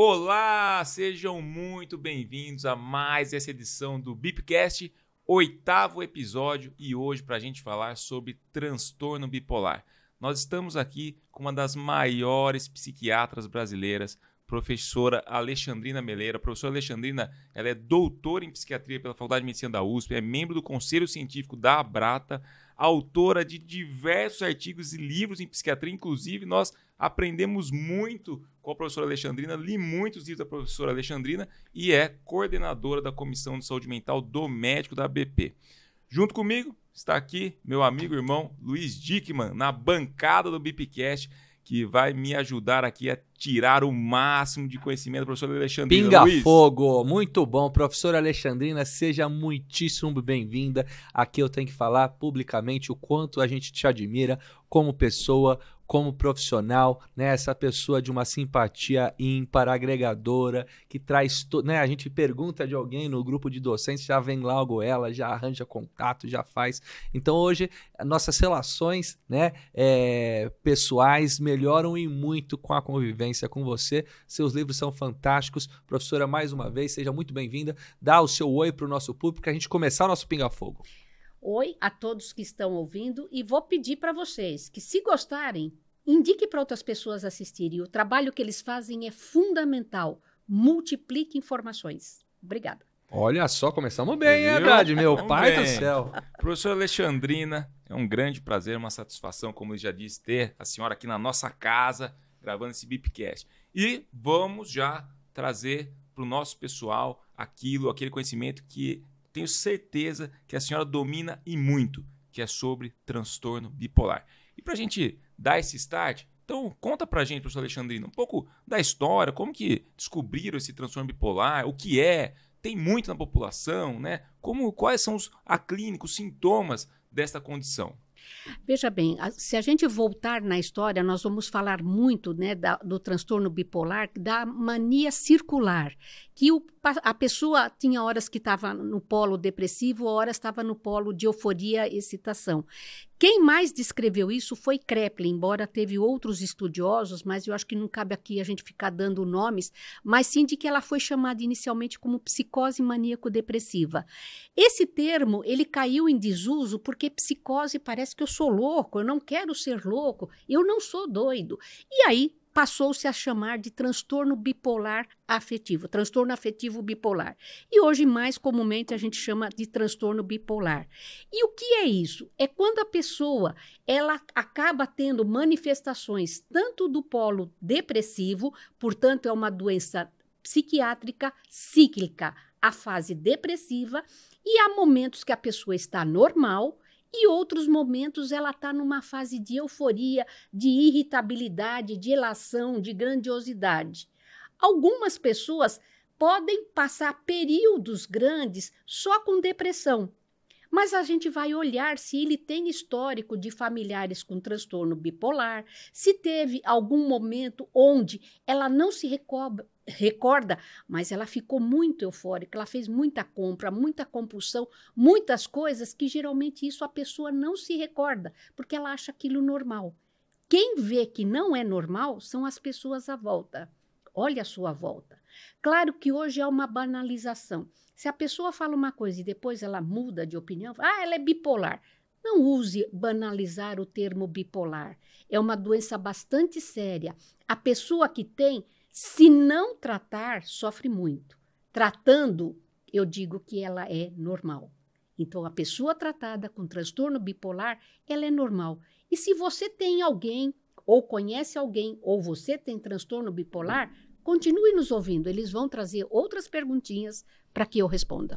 Olá, sejam muito bem-vindos a mais essa edição do Bipcast, oitavo episódio e hoje para a gente falar sobre transtorno bipolar. Nós estamos aqui com uma das maiores psiquiatras brasileiras, professora Alexandrina Meleira. A professora Alexandrina ela é doutora em psiquiatria pela Faculdade de Medicina da USP, é membro do Conselho Científico da Abrata, autora de diversos artigos e livros em psiquiatria, inclusive nós Aprendemos muito com a professora Alexandrina, li muitos livros da professora Alexandrina e é coordenadora da Comissão de Saúde Mental do Médico da BP. Junto comigo está aqui meu amigo e irmão Luiz Dickman, na bancada do Bipcast, que vai me ajudar aqui a tirar o máximo de conhecimento da professora Alexandrina. Pinga Luiz. fogo, muito bom. Professora Alexandrina, seja muitíssimo bem-vinda. Aqui eu tenho que falar publicamente o quanto a gente te admira como pessoa, como profissional, né? Essa pessoa de uma simpatia ímpar, agregadora, que traz, to... né? A gente pergunta de alguém no grupo de docentes, já vem logo ela, já arranja contato, já faz. Então hoje nossas relações, né, é... pessoais melhoram e muito com a convivência com você. Seus livros são fantásticos, professora. Mais uma vez, seja muito bem-vinda. Dá o seu oi para o nosso público, a gente começar o nosso pinga fogo oi a todos que estão ouvindo e vou pedir para vocês que, se gostarem, indique para outras pessoas assistirem. O trabalho que eles fazem é fundamental. Multiplique informações. Obrigada. Olha só, começamos bem, hein, Haddad? Meu pai bem. do céu. Professor Alexandrina, é um grande prazer, uma satisfação, como ele já disse, ter a senhora aqui na nossa casa, gravando esse Bipcast. E vamos já trazer para o nosso pessoal aquilo, aquele conhecimento que tenho certeza que a senhora domina e muito, que é sobre transtorno bipolar. E para a gente dar esse start, então conta para a gente, professor Alexandrino, um pouco da história, como que descobriram esse transtorno bipolar, o que é, tem muito na população, né? Como, quais são os a clínica, os sintomas desta condição? Veja bem, se a gente voltar na história, nós vamos falar muito né, da, do transtorno bipolar, da mania circular, que o, a pessoa tinha horas que estava no polo depressivo, horas estava no polo de euforia, excitação, quem mais descreveu isso foi Kreplin, embora teve outros estudiosos, mas eu acho que não cabe aqui a gente ficar dando nomes, mas sim de que ela foi chamada inicialmente como psicose maníaco-depressiva. Esse termo, ele caiu em desuso porque psicose parece que eu sou louco, eu não quero ser louco, eu não sou doido. E aí passou-se a chamar de transtorno bipolar afetivo, transtorno afetivo bipolar. E hoje, mais comumente, a gente chama de transtorno bipolar. E o que é isso? É quando a pessoa ela acaba tendo manifestações tanto do polo depressivo, portanto, é uma doença psiquiátrica cíclica, a fase depressiva, e há momentos que a pessoa está normal e outros momentos ela está numa fase de euforia, de irritabilidade, de elação, de grandiosidade. Algumas pessoas podem passar períodos grandes só com depressão, mas a gente vai olhar se ele tem histórico de familiares com transtorno bipolar, se teve algum momento onde ela não se recobre recorda, mas ela ficou muito eufórica, ela fez muita compra, muita compulsão, muitas coisas que geralmente isso a pessoa não se recorda, porque ela acha aquilo normal. Quem vê que não é normal são as pessoas à volta. Olha a sua volta. Claro que hoje é uma banalização. Se a pessoa fala uma coisa e depois ela muda de opinião, ah, ela é bipolar. Não use banalizar o termo bipolar. É uma doença bastante séria. A pessoa que tem se não tratar, sofre muito. Tratando, eu digo que ela é normal. Então, a pessoa tratada com transtorno bipolar, ela é normal. E se você tem alguém, ou conhece alguém, ou você tem transtorno bipolar, continue nos ouvindo. Eles vão trazer outras perguntinhas para que eu responda.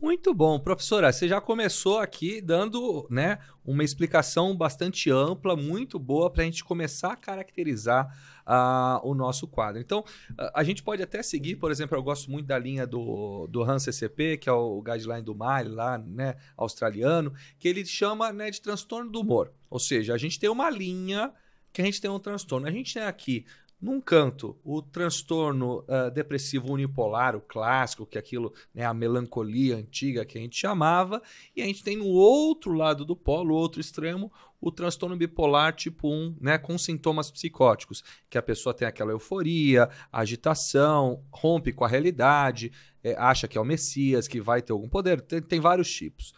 Muito bom, professora. Você já começou aqui dando né, uma explicação bastante ampla, muito boa, para a gente começar a caracterizar uh, o nosso quadro. Então, a, a gente pode até seguir, por exemplo, eu gosto muito da linha do, do Hans CCP, que é o guideline do Mali, lá, né, australiano, que ele chama né, de transtorno do humor. Ou seja, a gente tem uma linha que a gente tem um transtorno. A gente tem aqui num canto, o transtorno uh, depressivo unipolar, o clássico, que é aquilo, né, a melancolia antiga que a gente chamava, e a gente tem no outro lado do polo, outro extremo, o transtorno bipolar tipo 1, né, com sintomas psicóticos, que a pessoa tem aquela euforia, agitação, rompe com a realidade, é, acha que é o Messias, que vai ter algum poder, tem, tem vários tipos.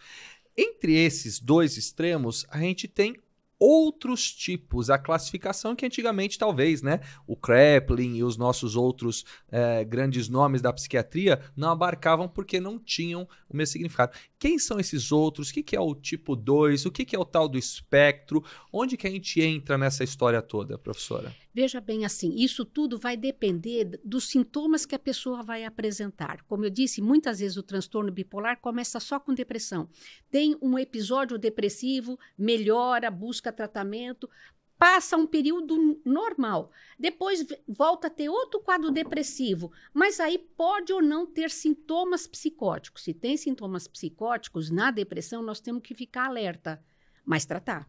Entre esses dois extremos, a gente tem outros tipos, a classificação que antigamente talvez, né, o Kraepelin e os nossos outros eh, grandes nomes da psiquiatria não abarcavam porque não tinham o mesmo significado. Quem são esses outros? O que, que é o tipo 2? O que, que é o tal do espectro? Onde que a gente entra nessa história toda, professora? Veja bem assim, isso tudo vai depender dos sintomas que a pessoa vai apresentar. Como eu disse, muitas vezes o transtorno bipolar começa só com depressão. Tem um episódio depressivo, melhora, busca busca tratamento, passa um período normal, depois volta a ter outro quadro depressivo, mas aí pode ou não ter sintomas psicóticos. Se tem sintomas psicóticos na depressão, nós temos que ficar alerta, mas tratar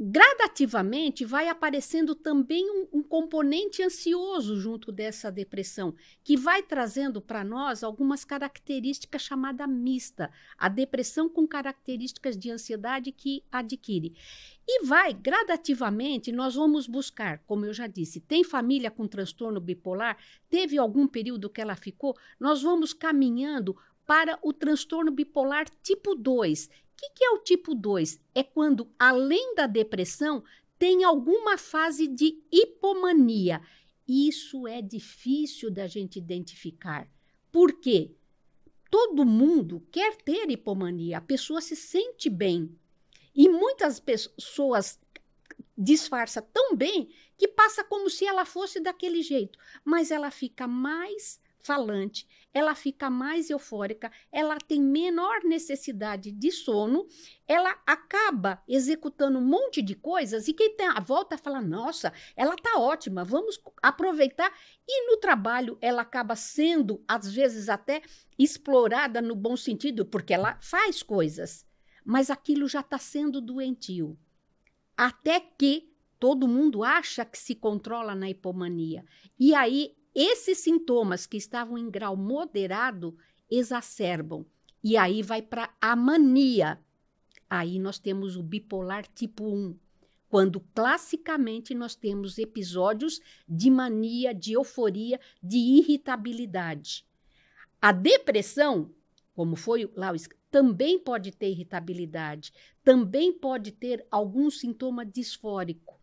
gradativamente vai aparecendo também um, um, componente ansioso junto dessa depressão, que vai trazendo para nós algumas características chamada mista, a depressão com características de ansiedade que adquire. E vai gradativamente, nós vamos buscar, como eu já disse, tem família com transtorno bipolar, teve algum período que ela ficou, nós vamos caminhando para o transtorno bipolar tipo 2, que, que é o tipo 2? É quando, além da depressão, tem alguma fase de hipomania. Isso é difícil da gente identificar. Por quê? Todo mundo quer ter hipomania, a pessoa se sente bem. E muitas pessoas disfarça tão bem que passa como se ela fosse daquele jeito, mas ela fica mais falante, ela fica mais eufórica, ela tem menor necessidade de sono, ela acaba executando um monte de coisas e quem tem a volta fala: nossa, ela está ótima, vamos aproveitar. E no trabalho ela acaba sendo, às vezes, até explorada no bom sentido, porque ela faz coisas, mas aquilo já está sendo doentio. Até que todo mundo acha que se controla na hipomania. E aí esses sintomas que estavam em grau moderado exacerbam. E aí vai para a mania. Aí nós temos o bipolar tipo 1, quando classicamente nós temos episódios de mania, de euforia, de irritabilidade. A depressão, como foi lá, também pode ter irritabilidade, também pode ter algum sintoma disfórico.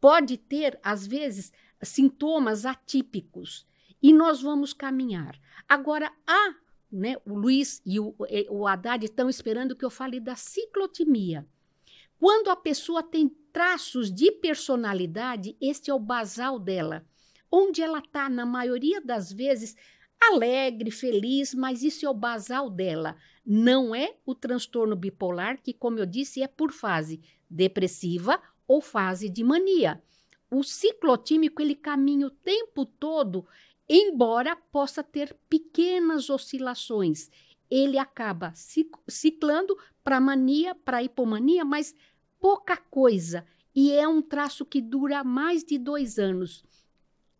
Pode ter, às vezes, sintomas atípicos e nós vamos caminhar. Agora, há, né, o Luiz e o, o Haddad estão esperando que eu fale da ciclotimia. Quando a pessoa tem traços de personalidade, este é o basal dela. Onde ela está, na maioria das vezes, alegre, feliz, mas isso é o basal dela. Não é o transtorno bipolar, que, como eu disse, é por fase depressiva ou fase de mania o ciclotímico ele caminha o tempo todo, embora possa ter pequenas oscilações. Ele acaba ciclando para mania, para hipomania, mas pouca coisa. E é um traço que dura mais de dois anos.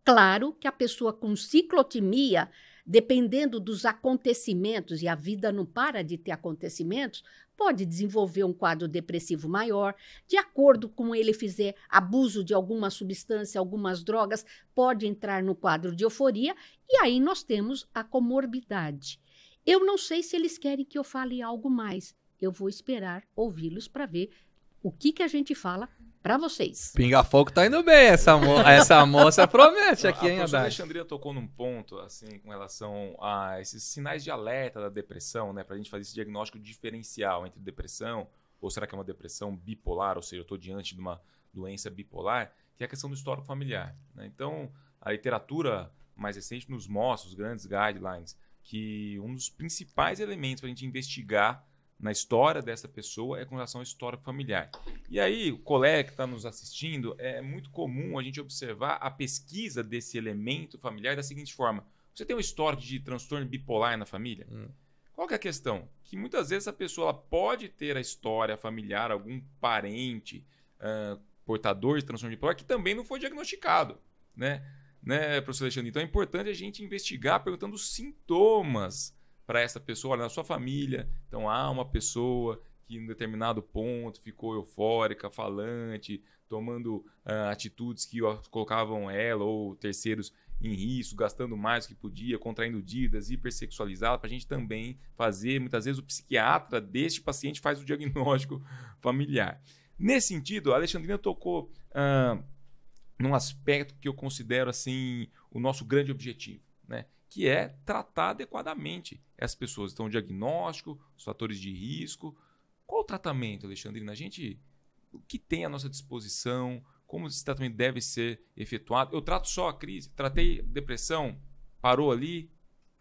Claro que a pessoa com ciclotimia dependendo dos acontecimentos, e a vida não para de ter acontecimentos, pode desenvolver um quadro depressivo maior, de acordo com ele fizer abuso de alguma substância, algumas drogas, pode entrar no quadro de euforia, e aí nós temos a comorbidade. Eu não sei se eles querem que eu fale algo mais. Eu vou esperar ouvi-los para ver o que, que a gente fala para vocês. Pinga Fogo tá indo bem, essa, mo essa moça promete aqui, hein, Haddad? A Alexandria tocou num ponto, assim, com relação a esses sinais de alerta da depressão, né? Pra gente fazer esse diagnóstico diferencial entre depressão, ou será que é uma depressão bipolar, ou seja, eu tô diante de uma doença bipolar, que é a questão do histórico familiar. Né? Então, a literatura mais recente nos mostra, os grandes guidelines, que um dos principais elementos para a gente investigar na história dessa pessoa é com relação ao histórico familiar. E aí, o colega que está nos assistindo, é muito comum a gente observar a pesquisa desse elemento familiar da seguinte forma. Você tem um histórico de transtorno bipolar na família? Hum. Qual é a questão? Que muitas vezes a pessoa pode ter a história familiar, algum parente uh, portador de transtorno bipolar que também não foi diagnosticado, né? Né, professor Alexandre? Então é importante a gente investigar perguntando os sintomas para essa pessoa, olha, na sua família, então há uma pessoa que em determinado ponto ficou eufórica, falante, tomando uh, atitudes que colocavam ela ou terceiros em risco, gastando mais do que podia, contraindo dívidas, hipersexualizada, para a gente também fazer. Muitas vezes o psiquiatra deste paciente faz o diagnóstico familiar. Nesse sentido, a Alexandrina tocou uh, num aspecto que eu considero assim o nosso grande objetivo. Né? que é tratar adequadamente essas pessoas. Então, o diagnóstico, os fatores de risco. Qual o tratamento, Alexandrina? A gente, o que tem à nossa disposição? Como esse tratamento deve ser efetuado? Eu trato só a crise, tratei depressão, parou ali,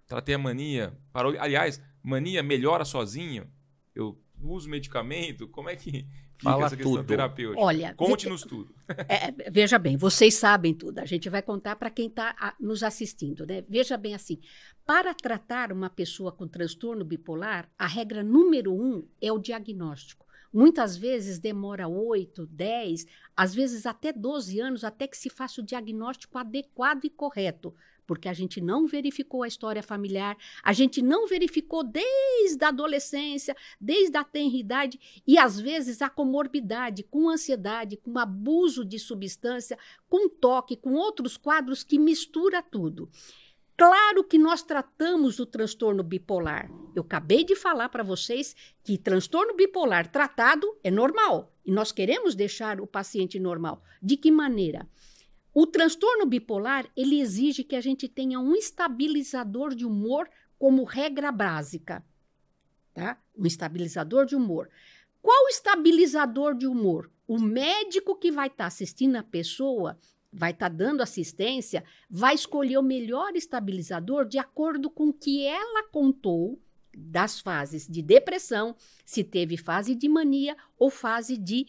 tratei a mania, parou. Aliás, mania melhora sozinho? Eu uso medicamento? Como é que Fala essa tudo. terapêutica? Olha, conte-nos ve tudo. É, é, veja bem, vocês sabem tudo. A gente vai contar para quem está nos assistindo, né? Veja bem assim, para tratar uma pessoa com transtorno bipolar, a regra número um é o diagnóstico. Muitas vezes demora 8, 10, às vezes até 12 anos até que se faça o diagnóstico adequado e correto porque a gente não verificou a história familiar, a gente não verificou desde a adolescência, desde a tenridade e às vezes a comorbidade com ansiedade, com abuso de substância, com toque, com outros quadros que mistura tudo. Claro que nós tratamos o transtorno bipolar. Eu acabei de falar para vocês que transtorno bipolar tratado é normal e nós queremos deixar o paciente normal. De que maneira? O transtorno bipolar, ele exige que a gente tenha um estabilizador de humor como regra básica, tá? Um estabilizador de humor. Qual estabilizador de humor? O médico que vai estar tá assistindo a pessoa, vai estar tá dando assistência, vai escolher o melhor estabilizador de acordo com o que ela contou das fases de depressão, se teve fase de mania ou fase de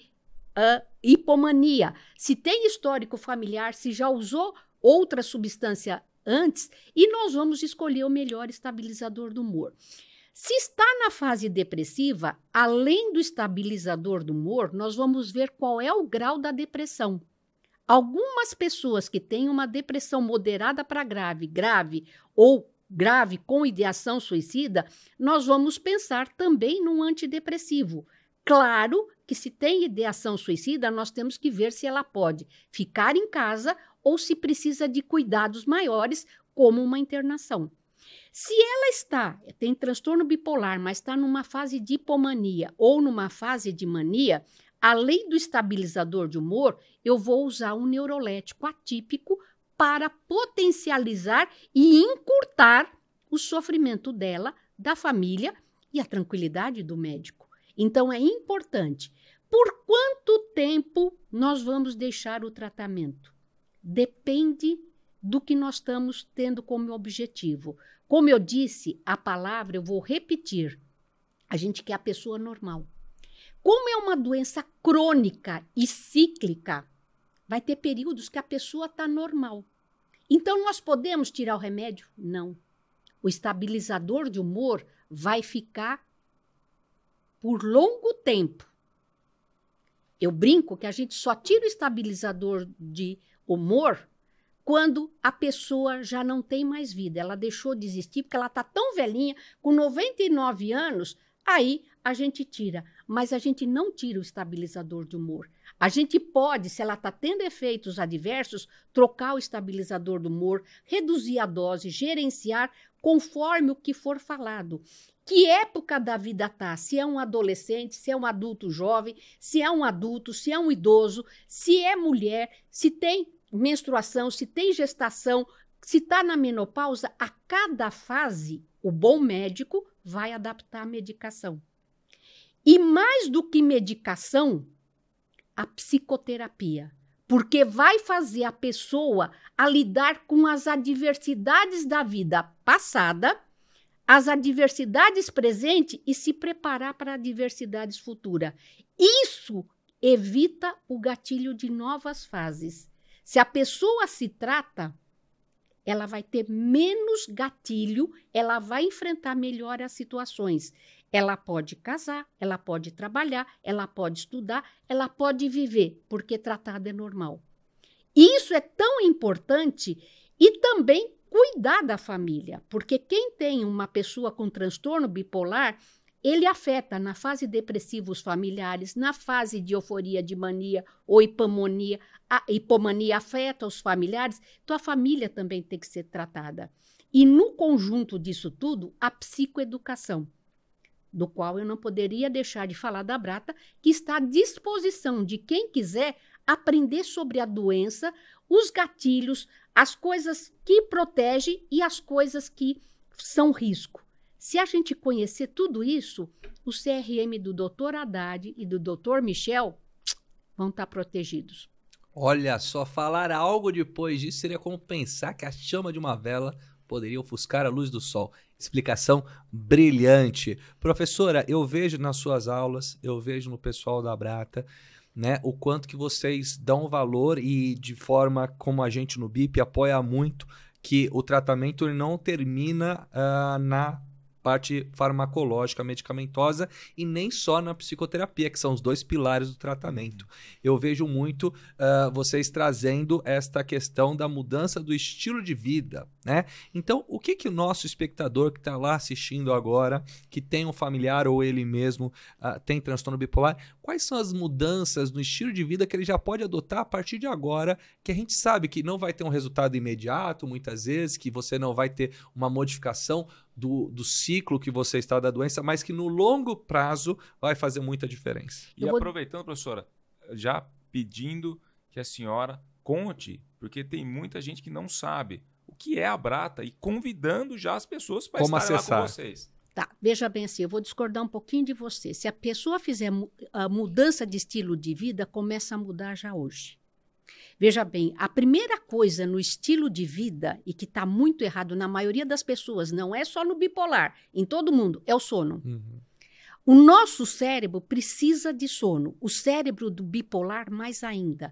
uh, hipomania. Se tem histórico familiar, se já usou outra substância antes, e nós vamos escolher o melhor estabilizador do humor. Se está na fase depressiva, além do estabilizador do humor, nós vamos ver qual é o grau da depressão. Algumas pessoas que têm uma depressão moderada para grave, grave ou grave com ideação suicida, nós vamos pensar também num antidepressivo. Claro que se tem ideação suicida, nós temos que ver se ela pode ficar em casa ou se precisa de cuidados maiores, como uma internação. Se ela está, tem transtorno bipolar, mas está numa fase de hipomania ou numa fase de mania, além do estabilizador de humor, eu vou usar um neurolético atípico para potencializar e encurtar o sofrimento dela, da família e a tranquilidade do médico. Então é importante. Por quanto tempo nós vamos deixar o tratamento? Depende do que nós estamos tendo como objetivo. Como eu disse, a palavra eu vou repetir. A gente quer a pessoa normal. Como é uma doença crônica e cíclica, vai ter períodos que a pessoa está normal. Então, nós podemos tirar o remédio? Não. O estabilizador de humor vai ficar por longo tempo. Eu brinco que a gente só tira o estabilizador de humor quando a pessoa já não tem mais vida. Ela deixou de existir porque ela está tão velhinha, com 99 anos, aí a gente tira mas a gente não tira o estabilizador de humor. A gente pode, se ela está tendo efeitos adversos, trocar o estabilizador do humor, reduzir a dose, gerenciar conforme o que for falado. Que época da vida está? Se é um adolescente, se é um adulto jovem, se é um adulto, se é um idoso, se é mulher, se tem menstruação, se tem gestação, se está na menopausa, a cada fase, o bom médico vai adaptar a medicação. E mais do que medicação, a psicoterapia, porque vai fazer a pessoa a lidar com as adversidades da vida passada, as adversidades presentes e se preparar para adversidades futuras. Isso evita o gatilho de novas fases. Se a pessoa se trata, ela vai ter menos gatilho, ela vai enfrentar melhor as situações. Ela pode casar, ela pode trabalhar, ela pode estudar, ela pode viver, porque tratada é normal. isso é tão importante e também cuidar da família, porque quem tem uma pessoa com transtorno bipolar, ele afeta na fase depressiva os familiares, na fase de euforia de mania ou hipomania, a hipomania afeta os familiares, então a família também tem que ser tratada. E no conjunto disso tudo, a psicoeducação do qual eu não poderia deixar de falar da Brata, que está à disposição de quem quiser aprender sobre a doença, os gatilhos, as coisas que protege e as coisas que são risco. Se a gente conhecer tudo isso, o CRM do Dr. Haddad e do Dr. Michel vão estar protegidos. Olha só, falar algo depois disso seria como pensar que a chama de uma vela poderia ofuscar a luz do sol. Explicação brilhante. Professora, eu vejo nas suas aulas, eu vejo no pessoal da Brata, né, o quanto que vocês dão valor e de forma como a gente no BIP apoia muito que o tratamento não termina uh, na parte farmacológica medicamentosa e nem só na psicoterapia, que são os dois pilares do tratamento. Eu vejo muito uh, vocês trazendo esta questão da mudança do estilo de vida, né? Então, o que, que o nosso espectador que está lá assistindo agora, que tem um familiar ou ele mesmo uh, tem transtorno bipolar, quais são as mudanças no estilo de vida que ele já pode adotar a partir de agora, que a gente sabe que não vai ter um resultado imediato, muitas vezes, que você não vai ter uma modificação do, do ciclo que você está da doença, mas que no longo prazo vai fazer muita diferença. E vou... aproveitando, professora, já pedindo que a senhora conte, porque tem muita gente que não sabe o que é a Brata e convidando já as pessoas para estarem acessar? lá com vocês. Tá, veja bem assim, eu vou discordar um pouquinho de você. Se a pessoa fizer a mudança de estilo de vida, começa a mudar já hoje. Veja bem, a primeira coisa no estilo de vida e que está muito errado na maioria das pessoas, não é só no bipolar, em todo mundo, é o sono. Uhum. O nosso cérebro precisa de sono, o cérebro do bipolar mais ainda.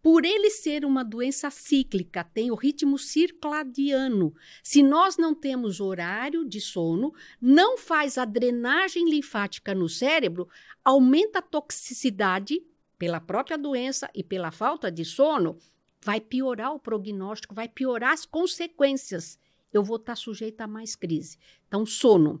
Por ele ser uma doença cíclica, tem o ritmo circadiano. Se nós não temos horário de sono, não faz a drenagem linfática no cérebro, aumenta a toxicidade pela própria doença e pela falta de sono, vai piorar o prognóstico, vai piorar as consequências. Eu vou estar sujeita a mais crise. Então, sono.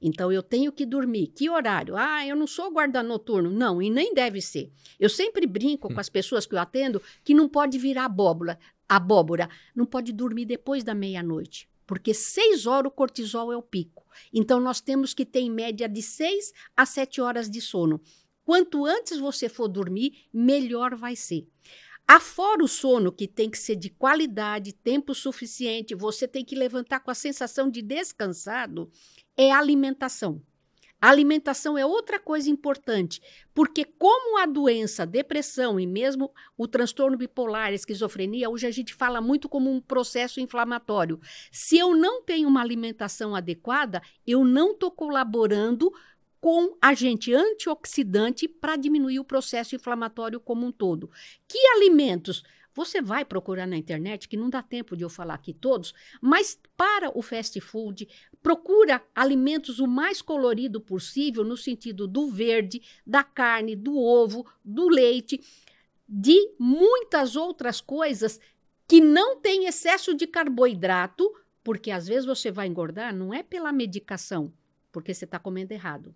Então, eu tenho que dormir. Que horário? Ah, eu não sou guarda noturno. Não, e nem deve ser. Eu sempre brinco com hum. as pessoas que eu atendo que não pode virar abóbora. Abóbora. Não pode dormir depois da meia-noite. Porque seis horas o cortisol é o pico. Então, nós temos que ter em média de seis a sete horas de sono. Quanto antes você for dormir, melhor vai ser. Afora o sono, que tem que ser de qualidade, tempo suficiente, você tem que levantar com a sensação de descansado, é alimentação. A alimentação é outra coisa importante, porque como a doença, a depressão e mesmo o transtorno bipolar, a esquizofrenia, hoje a gente fala muito como um processo inflamatório. Se eu não tenho uma alimentação adequada, eu não estou colaborando com agente antioxidante para diminuir o processo inflamatório como um todo. Que alimentos? Você vai procurar na internet, que não dá tempo de eu falar aqui todos, mas para o fast food, procura alimentos o mais colorido possível, no sentido do verde, da carne, do ovo, do leite, de muitas outras coisas que não tem excesso de carboidrato, porque às vezes você vai engordar não é pela medicação, porque você está comendo errado.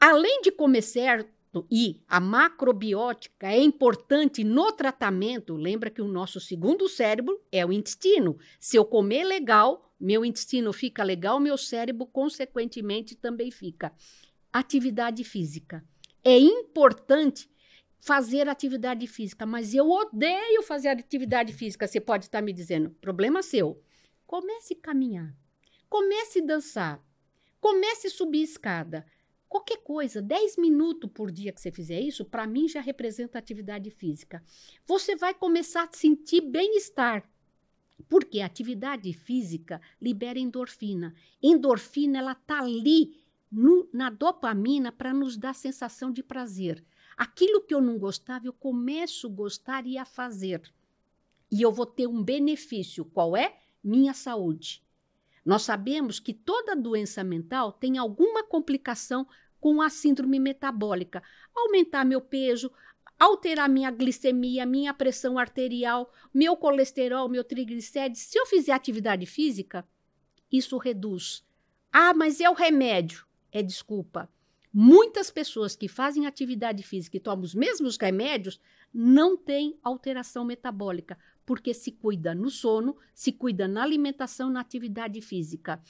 Além de comer certo e a macrobiótica é importante no tratamento, lembra que o nosso segundo cérebro é o intestino. Se eu comer legal, meu intestino fica legal, meu cérebro, consequentemente, também fica. Atividade física. É importante fazer atividade física, mas eu odeio fazer atividade física. Você pode estar me dizendo, problema seu. Comece a caminhar, comece a dançar, Comece a subir escada. Qualquer coisa, 10 minutos por dia que você fizer isso, para mim já representa atividade física. Você vai começar a sentir bem-estar. Porque a atividade física libera endorfina. Endorfina, ela tá ali no, na dopamina para nos dar sensação de prazer. Aquilo que eu não gostava, eu começo a gostar e a fazer. E eu vou ter um benefício. Qual é? Minha saúde. Nós sabemos que toda doença mental tem alguma complicação com a síndrome metabólica. Aumentar meu peso, alterar minha glicemia, minha pressão arterial, meu colesterol, meu triglicérides. Se eu fizer atividade física, isso reduz. Ah, mas é o remédio. É desculpa. Muitas pessoas que fazem atividade física e tomam os mesmos remédios não têm alteração metabólica, porque se cuida no sono, se cuida na alimentação, na atividade física.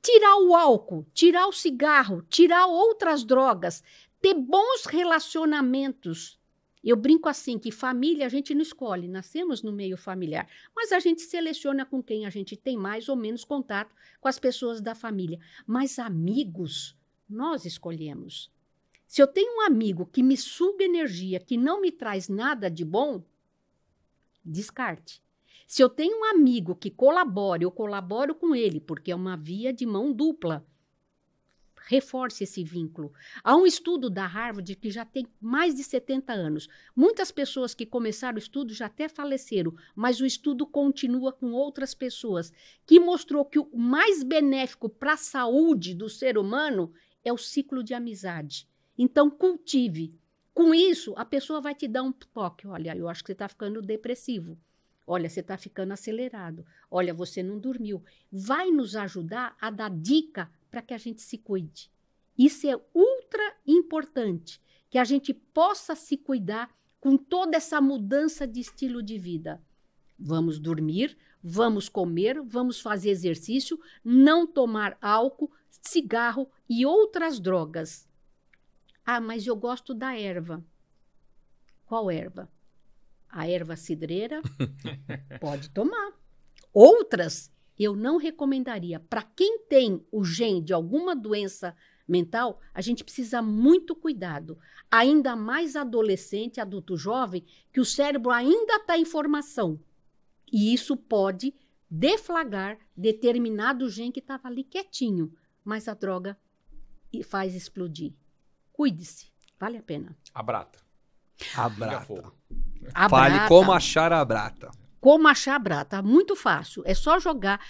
Tirar o álcool, tirar o cigarro, tirar outras drogas, ter bons relacionamentos. Eu brinco assim que família a gente não escolhe, nascemos no meio familiar, mas a gente seleciona com quem a gente tem mais ou menos contato com as pessoas da família. Mas amigos, nós escolhemos. Se eu tenho um amigo que me suga energia, que não me traz nada de bom, Descarte. Se eu tenho um amigo que colabore, eu colaboro com ele, porque é uma via de mão dupla. Reforce esse vínculo. Há um estudo da Harvard que já tem mais de 70 anos. Muitas pessoas que começaram o estudo já até faleceram, mas o estudo continua com outras pessoas, que mostrou que o mais benéfico para a saúde do ser humano é o ciclo de amizade. Então, cultive com isso, a pessoa vai te dar um toque. Olha, eu acho que você está ficando depressivo. Olha, você está ficando acelerado. Olha, você não dormiu. Vai nos ajudar a dar dica para que a gente se cuide. Isso é ultra importante, que a gente possa se cuidar com toda essa mudança de estilo de vida. Vamos dormir, vamos comer, vamos fazer exercício, não tomar álcool, cigarro e outras drogas. Ah, mas eu gosto da erva. Qual erva? A erva cidreira? Pode tomar. Outras eu não recomendaria. Para quem tem o gene de alguma doença mental, a gente precisa muito cuidado. Ainda mais adolescente, adulto jovem, que o cérebro ainda está em formação. E isso pode deflagrar determinado gene que estava ali quietinho, mas a droga faz explodir. Cuide-se, vale a pena. Abrata. Abrata. Abrata. Fale como achar a brata. Como achar a brata? muito fácil. É só jogar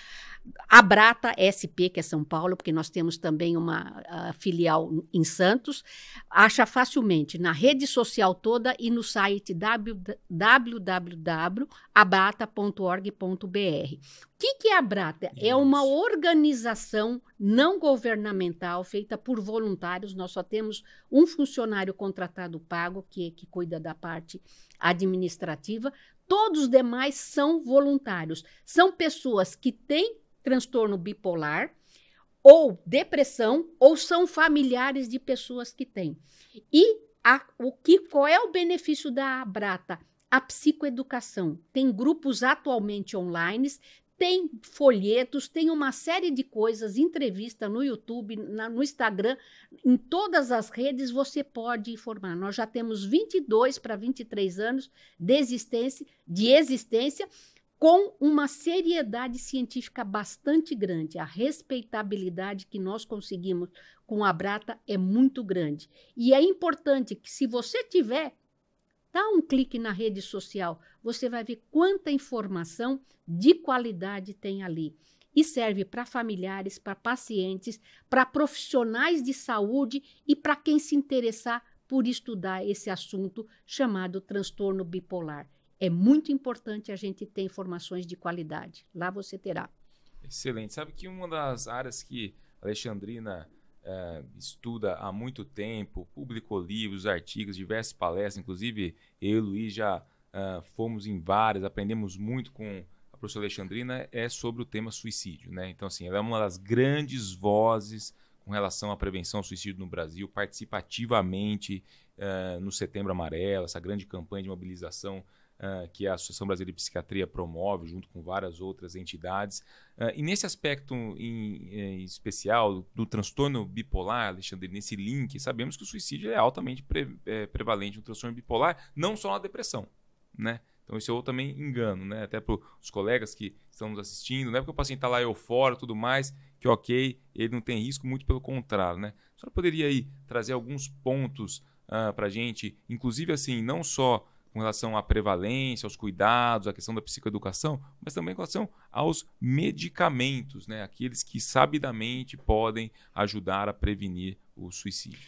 a Brata SP, que é São Paulo, porque nós temos também uma uh, filial em Santos, acha facilmente na rede social toda e no site www.abrata.org.br. O que, que é a Brata? Isso. É uma organização não governamental feita por voluntários. Nós só temos um funcionário contratado pago, que, é que cuida da parte administrativa. Todos os demais são voluntários. São pessoas que têm transtorno bipolar, ou depressão, ou são familiares de pessoas que têm. E a, o que, qual é o benefício da Abrata? A psicoeducação. Tem grupos atualmente online, tem folhetos, tem uma série de coisas, entrevista no YouTube, na, no Instagram, em todas as redes você pode informar. Nós já temos 22 para 23 anos de existência, de existência com uma seriedade científica bastante grande. A respeitabilidade que nós conseguimos com a Brata é muito grande. E é importante que, se você tiver, dá um clique na rede social, você vai ver quanta informação de qualidade tem ali. E serve para familiares, para pacientes, para profissionais de saúde e para quem se interessar por estudar esse assunto chamado transtorno bipolar. É muito importante a gente ter informações de qualidade. Lá você terá. Excelente. Sabe que uma das áreas que Alexandrina eh, estuda há muito tempo, publicou livros, artigos, diversas palestras, inclusive eu e Luiz já eh, fomos em várias, aprendemos muito com a professora Alexandrina, é sobre o tema suicídio. Né? Então, assim, ela é uma das grandes vozes com relação à prevenção ao suicídio no Brasil, participativamente eh, no Setembro Amarelo, essa grande campanha de mobilização é, que a Associação Brasileira de Psiquiatria promove, junto com várias outras entidades. É, e nesse aspecto em, em é, especial do, transtorno bipolar, Alexandre, nesse link, sabemos que o suicídio é altamente pre, é, prevalente no transtorno bipolar, não só na depressão, né? Então, isso eu também engano, né? Até para os colegas que estão nos assistindo, não é porque o paciente está lá eufórico e tudo mais, que ok, ele não tem risco, muito pelo contrário, né? A senhora poderia aí trazer alguns pontos uh, ah, para a gente, inclusive assim, não só com relação à prevalência, aos cuidados, à questão da psicoeducação, mas também com relação aos medicamentos, né? aqueles que sabidamente podem ajudar a prevenir o suicídio.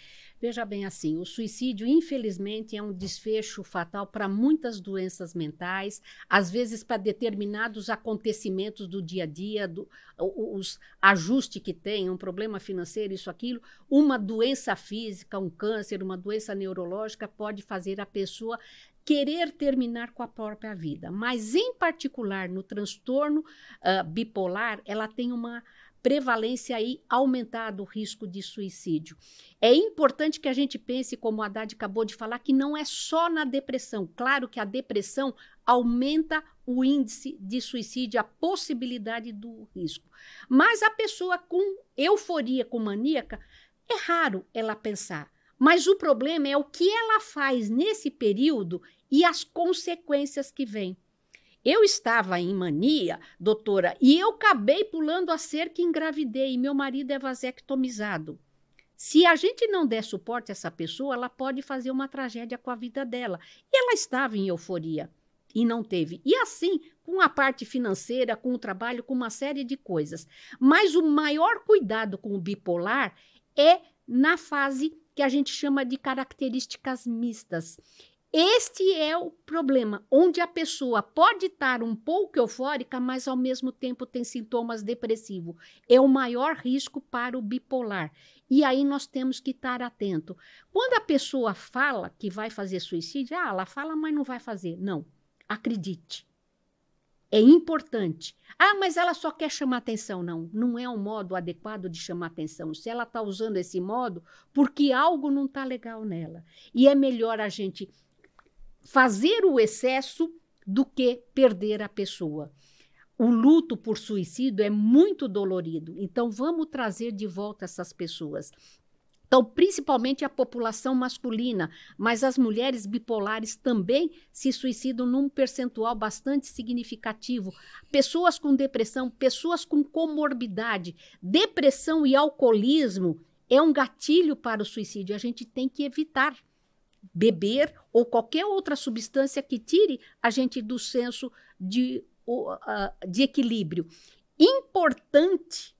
Veja bem assim, o suicídio, infelizmente, é um desfecho fatal para muitas doenças mentais, às vezes para determinados acontecimentos do dia a dia, do, os ajustes que tem, um problema financeiro, isso, aquilo. Uma doença física, um câncer, uma doença neurológica pode fazer a pessoa querer terminar com a própria vida. Mas, em particular, no transtorno uh, bipolar, ela tem uma prevalência aí aumentada o risco de suicídio. É importante que a gente pense, como o Haddad acabou de falar, que não é só na depressão. Claro que a depressão aumenta o índice de suicídio, a possibilidade do risco. Mas a pessoa com euforia, com maníaca, é raro ela pensar. Mas o problema é o que ela faz nesse período e as consequências que vêm. Eu estava em mania, doutora, e eu acabei pulando a cerca e engravidei, meu marido é vasectomizado. Se a gente não der suporte a essa pessoa, ela pode fazer uma tragédia com a vida dela. E ela estava em euforia e não teve. E assim, com a parte financeira, com o trabalho, com uma série de coisas. Mas o maior cuidado com o bipolar é na fase que a gente chama de características mistas. Este é o problema, onde a pessoa pode estar um pouco eufórica, mas ao mesmo tempo tem sintomas depressivos. É o maior risco para o bipolar. E aí nós temos que estar atento. Quando a pessoa fala que vai fazer suicídio, ah, ela fala, mas não vai fazer. Não, acredite é importante. Ah, mas ela só quer chamar atenção. Não, não é um modo adequado de chamar atenção. Se ela está usando esse modo, porque algo não está legal nela. E é melhor a gente fazer o excesso do que perder a pessoa. O luto por suicídio é muito dolorido, então vamos trazer de volta essas pessoas. Então, principalmente a população masculina, mas as mulheres bipolares também se suicidam num percentual bastante significativo. Pessoas com depressão, pessoas com comorbidade, depressão e alcoolismo é um gatilho para o suicídio. A gente tem que evitar beber ou qualquer outra substância que tire a gente do senso de, de equilíbrio. Importante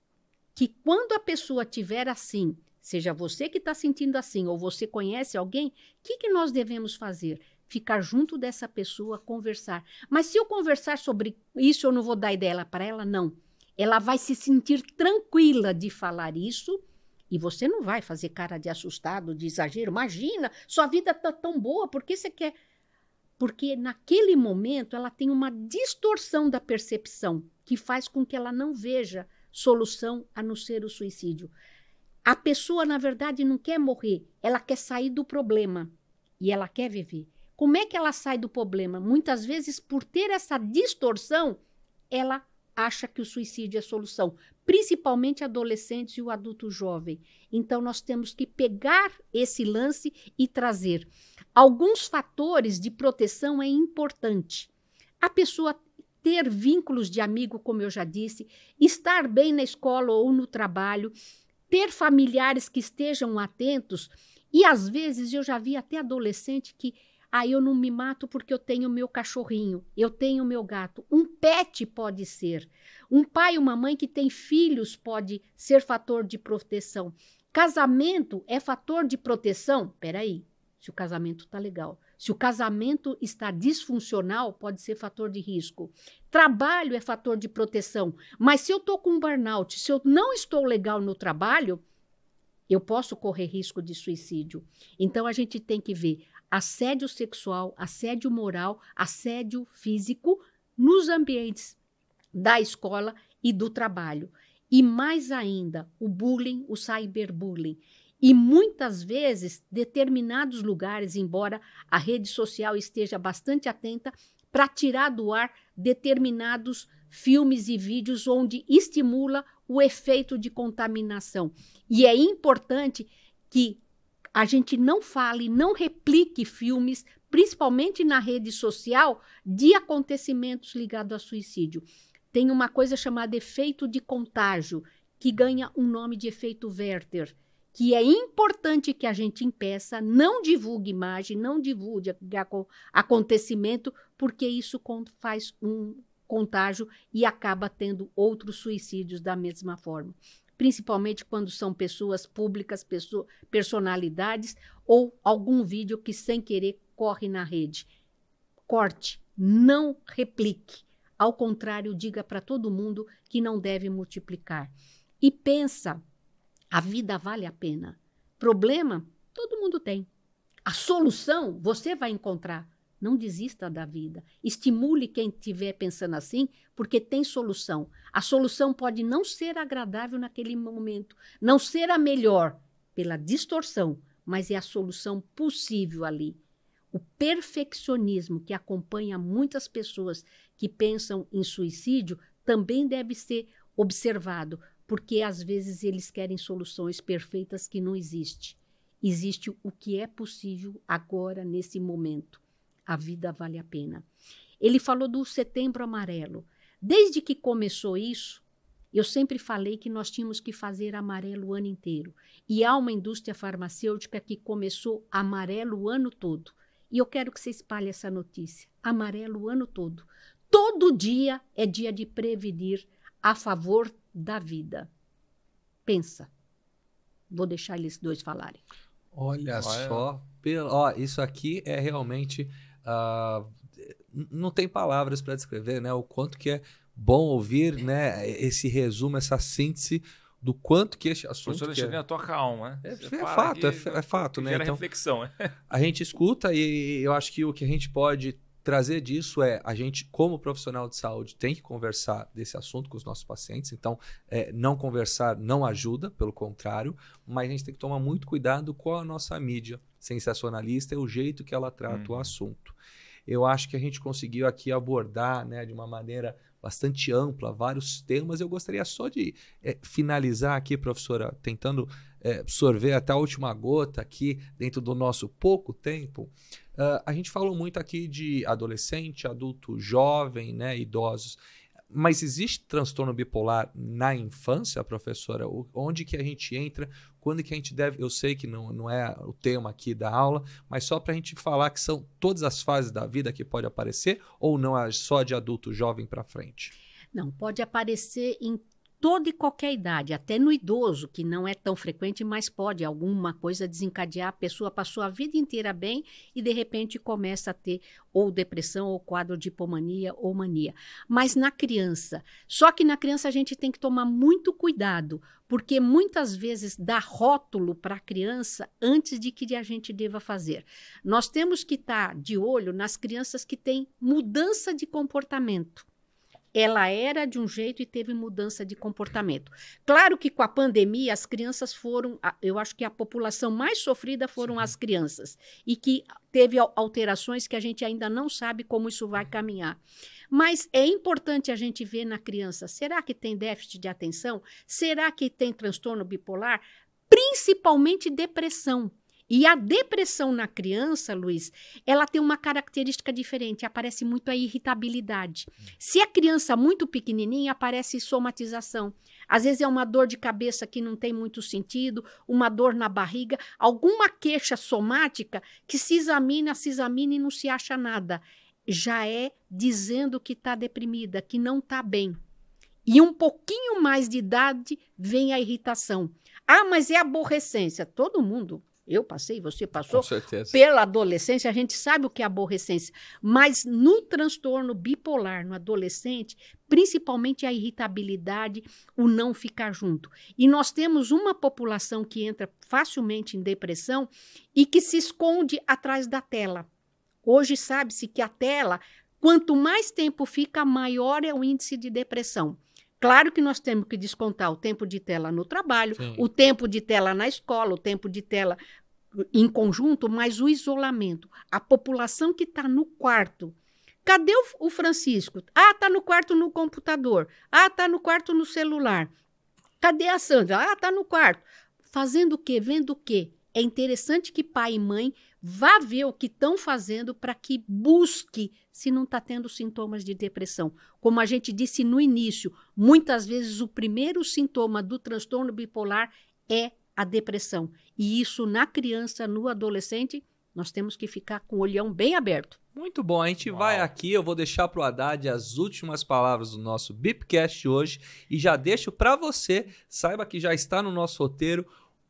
que quando a pessoa tiver assim seja você que está sentindo assim ou você conhece alguém, o que, que nós devemos fazer? Ficar junto dessa pessoa, conversar. Mas se eu conversar sobre isso, eu não vou dar ideia para ela, não. Ela vai se sentir tranquila de falar isso e você não vai fazer cara de assustado, de exagero. Imagina, sua vida está tão boa, por que você quer? Porque naquele momento ela tem uma distorção da percepção que faz com que ela não veja solução a não ser o suicídio. A pessoa, na verdade, não quer morrer, ela quer sair do problema e ela quer viver. Como é que ela sai do problema? Muitas vezes, por ter essa distorção, ela acha que o suicídio é solução, principalmente adolescentes e o adulto jovem. Então, nós temos que pegar esse lance e trazer. Alguns fatores de proteção é importante. A pessoa ter vínculos de amigo, como eu já disse, estar bem na escola ou no trabalho, ter familiares que estejam atentos. E às vezes eu já vi até adolescente que ah, eu não me mato porque eu tenho meu cachorrinho, eu tenho meu gato. Um pet pode ser. Um pai e uma mãe que tem filhos pode ser fator de proteção. Casamento é fator de proteção? Peraí, se o casamento tá legal. Se o casamento está disfuncional, pode ser fator de risco. Trabalho é fator de proteção. Mas se eu estou com burnout, se eu não estou legal no trabalho, eu posso correr risco de suicídio. Então a gente tem que ver assédio sexual, assédio moral, assédio físico nos ambientes da escola e do trabalho. E mais ainda, o bullying, o cyberbullying. E muitas vezes, determinados lugares, embora a rede social esteja bastante atenta, para tirar do ar determinados filmes e vídeos onde estimula o efeito de contaminação. E é importante que a gente não fale, não replique filmes, principalmente na rede social, de acontecimentos ligados a suicídio. Tem uma coisa chamada efeito de contágio, que ganha um nome de efeito Werther que é importante que a gente impeça, não divulgue imagem, não divulgue acontecimento, porque isso faz um contágio e acaba tendo outros suicídios da mesma forma. Principalmente quando são pessoas públicas, pessoa, personalidades ou algum vídeo que sem querer corre na rede. Corte, não replique. Ao contrário, diga para todo mundo que não deve multiplicar. E pensa a vida vale a pena. Problema, todo mundo tem. A solução você vai encontrar. Não desista da vida. Estimule quem estiver pensando assim, porque tem solução. A solução pode não ser agradável naquele momento, não ser a melhor pela distorção, mas é a solução possível ali. O perfeccionismo que acompanha muitas pessoas que pensam em suicídio também deve ser observado, porque às vezes eles querem soluções perfeitas que não existem. Existe o que é possível agora, nesse momento. A vida vale a pena. Ele falou do Setembro Amarelo. Desde que começou isso, eu sempre falei que nós tínhamos que fazer amarelo o ano inteiro. E há uma indústria farmacêutica que começou amarelo o ano todo. E eu quero que você espalhe essa notícia. Amarelo o ano todo. Todo dia é dia de prevenir a favor da vida. Pensa. Vou deixar eles dois falarem. Olha, Olha. só, pelo, ó, isso aqui é realmente uh, não tem palavras para descrever, né? O quanto que é bom ouvir, né? Esse resumo, essa síntese do quanto que este assunto. Professor Alexandre é... a alma, né? É, é, é, é fato, é, é, fato, né? Gera então, reflexão, né? A gente escuta e eu acho que o que a gente pode trazer disso é a gente, como profissional de saúde, tem que conversar desse assunto com os nossos pacientes. Então, é, não conversar não ajuda, pelo contrário, mas a gente tem que tomar muito cuidado com a nossa mídia sensacionalista e é o jeito que ela trata uhum. o assunto. Eu acho que a gente conseguiu aqui abordar né, de uma maneira bastante ampla vários temas. Eu gostaria só de é, finalizar aqui, professora, tentando é, absorver até a última gota aqui dentro do nosso pouco tempo, uh, a gente falou muito aqui de adolescente, adulto jovem, né, idosos. Mas existe transtorno bipolar na infância, professora? Onde que a gente entra? Quando que a gente deve. Eu sei que não, não é o tema aqui da aula, mas só para a gente falar que são todas as fases da vida que pode aparecer, ou não é só de adulto jovem para frente? Não, pode aparecer em toda e qualquer idade, até no idoso, que não é tão frequente, mas pode alguma coisa desencadear. A pessoa passou a vida inteira bem e de repente começa a ter ou depressão ou quadro de hipomania ou mania. Mas na criança, só que na criança a gente tem que tomar muito cuidado, porque muitas vezes dá rótulo para a criança antes de que a gente deva fazer. Nós temos que estar tá de olho nas crianças que têm mudança de comportamento ela era de um jeito e teve mudança de comportamento. Claro que com a pandemia as crianças foram, eu acho que a população mais sofrida foram Sim. as crianças e que teve alterações que a gente ainda não sabe como isso vai caminhar. Mas é importante a gente ver na criança, será que tem déficit de atenção? Será que tem transtorno bipolar? Principalmente depressão. E a depressão na criança, Luiz, ela tem uma característica diferente, aparece muito a irritabilidade. Se a criança muito pequenininha, aparece somatização. Às vezes é uma dor de cabeça que não tem muito sentido, uma dor na barriga, alguma queixa somática que se examina, se examina e não se acha nada. Já é dizendo que está deprimida, que não está bem. E um pouquinho mais de idade vem a irritação. Ah, mas é aborrecência. Todo mundo eu passei, você passou. Com certeza. Pela adolescência, a gente sabe o que é aborrecência. Mas no transtorno bipolar, no adolescente, principalmente a irritabilidade, o não ficar junto. E nós temos uma população que entra facilmente em depressão e que se esconde atrás da tela. Hoje sabe-se que a tela, quanto mais tempo fica, maior é o índice de depressão. Claro que nós temos que descontar o tempo de tela no trabalho, Sim. o tempo de tela na escola, o tempo de tela em conjunto, mas o isolamento. A população que está no quarto. Cadê o, o Francisco? Ah, está no quarto no computador. Ah, está no quarto no celular. Cadê a Sandra? Ah, está no quarto. Fazendo o quê? Vendo o quê? É interessante que pai e mãe Vá ver o que estão fazendo para que busque se não está tendo sintomas de depressão. Como a gente disse no início, muitas vezes o primeiro sintoma do transtorno bipolar é a depressão. E isso na criança, no adolescente, nós temos que ficar com o olhão bem aberto. Muito bom, a gente Uau. vai aqui, eu vou deixar para o Haddad as últimas palavras do nosso Bipcast hoje e já deixo para você, saiba que já está no nosso roteiro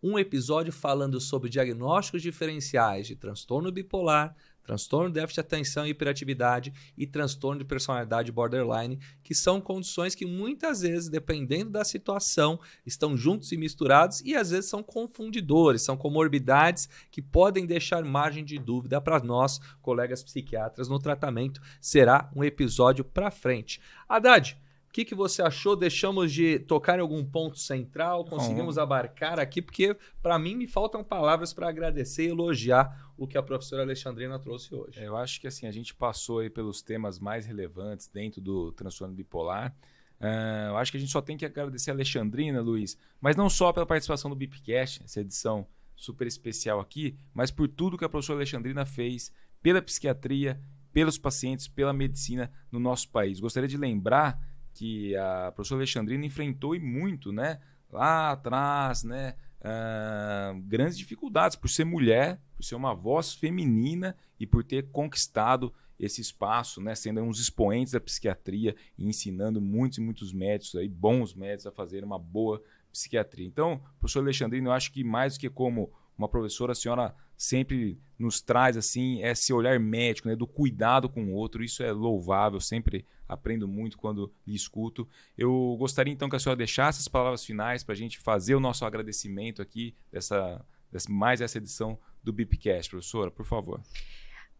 um episódio falando sobre diagnósticos diferenciais de transtorno bipolar, transtorno de déficit de atenção e hiperatividade e transtorno de personalidade borderline, que são condições que muitas vezes, dependendo da situação, estão juntos e misturados e às vezes são confundidores, são comorbidades que podem deixar margem de dúvida para nós, colegas psiquiatras, no tratamento. Será um episódio para frente. Haddad, que, que você achou? Deixamos de tocar em algum ponto central? Conseguimos abarcar aqui? Porque, para mim, me faltam palavras para agradecer e elogiar o que a professora Alexandrina trouxe hoje. Eu acho que assim a gente passou aí pelos temas mais relevantes dentro do transtorno bipolar. Uh, eu acho que a gente só tem que agradecer a Alexandrina, Luiz, mas não só pela participação do Bipcast, essa edição super especial aqui, mas por tudo que a professora Alexandrina fez pela psiquiatria, pelos pacientes, pela medicina no nosso país. Gostaria de lembrar que a professora Alexandrina enfrentou e muito, né? Lá atrás, né? Uh, grandes dificuldades por ser mulher, por ser uma voz feminina e por ter conquistado esse espaço, né, sendo uns expoentes da psiquiatria e ensinando muitos e muitos médicos, aí, bons médicos, a fazer uma boa psiquiatria. Então, professor Alexandrina, eu acho que mais do que como uma professora, a senhora sempre nos traz assim esse olhar médico, né, do cuidado com o outro, isso é louvável, sempre aprendo muito quando lhe escuto. Eu gostaria então que a senhora deixasse as palavras finais para a gente fazer o nosso agradecimento aqui dessa, dessa mais essa edição do Bipcast, professora, por favor.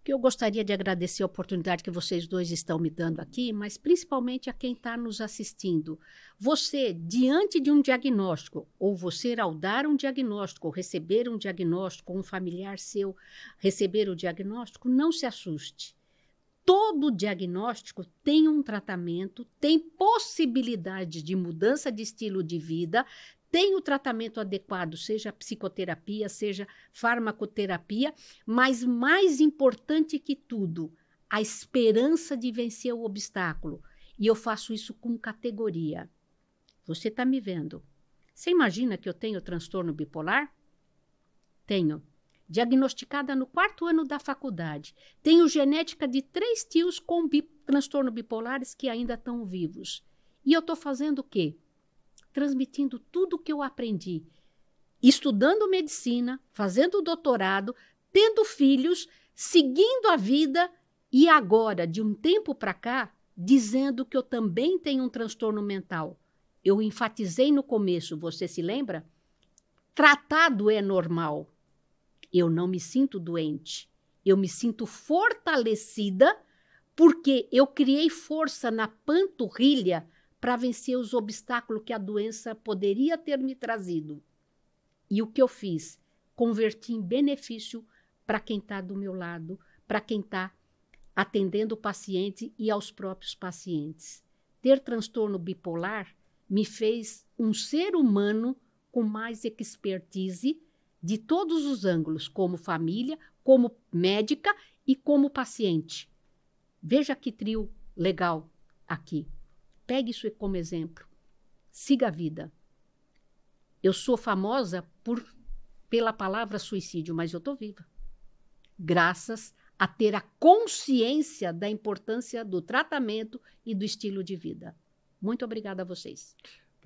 Eu gostaria de agradecer a oportunidade que vocês dois estão me dando aqui, mas principalmente a quem está nos assistindo. Você, diante de um diagnóstico, ou você ao dar um diagnóstico, ou receber um diagnóstico, ou um familiar seu receber o diagnóstico, não se assuste todo diagnóstico tem um tratamento, tem possibilidade de mudança de estilo de vida, tem o tratamento adequado, seja psicoterapia, seja farmacoterapia, mas mais importante que tudo, a esperança de vencer o obstáculo. E eu faço isso com categoria. Você está me vendo. Você imagina que eu tenho transtorno bipolar? Tenho diagnosticada no quarto ano da faculdade. Tenho genética de três tios com bi transtorno bipolares que ainda estão vivos. E eu estou fazendo o quê? Transmitindo tudo o que eu aprendi. Estudando medicina, fazendo doutorado, tendo filhos, seguindo a vida e agora, de um tempo para cá, dizendo que eu também tenho um transtorno mental. Eu enfatizei no começo, você se lembra? Tratado é normal eu não me sinto doente. Eu me sinto fortalecida porque eu criei força na panturrilha para vencer os obstáculos que a doença poderia ter me trazido. E o que eu fiz? Converti em benefício para quem está do meu lado, para quem está atendendo o paciente e aos próprios pacientes. Ter transtorno bipolar me fez um ser humano com mais expertise de todos os ângulos, como família, como médica e como paciente. Veja que trio legal aqui. Pegue isso como exemplo. Siga a vida. Eu sou famosa por pela palavra suicídio, mas eu estou viva. Graças a ter a consciência da importância do tratamento e do estilo de vida. Muito obrigada a vocês.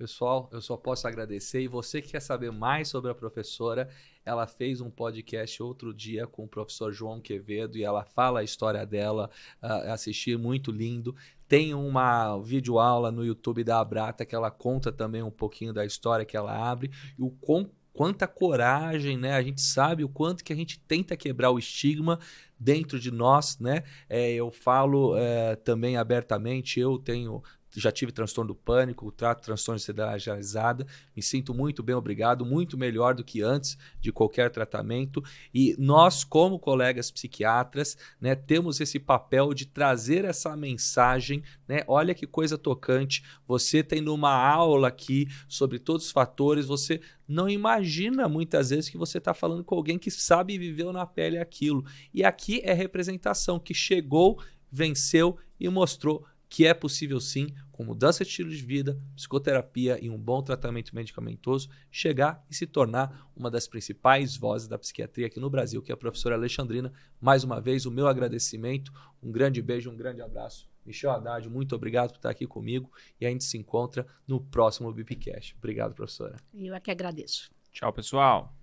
Pessoal, eu só posso agradecer. E você que quer saber mais sobre a professora, ela fez um podcast outro dia com o professor João Quevedo e ela fala a história dela. Uh, assistir, muito lindo. Tem uma videoaula no YouTube da Abrata que ela conta também um pouquinho da história que ela abre e o com quanta coragem, né? A gente sabe o quanto que a gente tenta quebrar o estigma dentro de nós, né? É, eu falo é, também abertamente, eu tenho já tive transtorno do pânico, trato transtorno de ansiedade generalizada, me sinto muito bem, obrigado, muito melhor do que antes de qualquer tratamento. E nós, como colegas psiquiatras, né, temos esse papel de trazer essa mensagem, né? Olha que coisa tocante, você tendo uma aula aqui sobre todos os fatores, você não imagina muitas vezes que você está falando com alguém que sabe e viveu na pele aquilo. E aqui é representação que chegou, venceu e mostrou que é possível sim, com mudança de estilo de vida, psicoterapia e um bom tratamento medicamentoso, chegar e se tornar uma das principais vozes da psiquiatria aqui no Brasil, que é a professora Alexandrina. Mais uma vez, o meu agradecimento, um grande beijo, um grande abraço. Michel Haddad, muito obrigado por estar aqui comigo e a gente se encontra no próximo Bipcast. Obrigado, professora. Eu é que agradeço. Tchau, pessoal.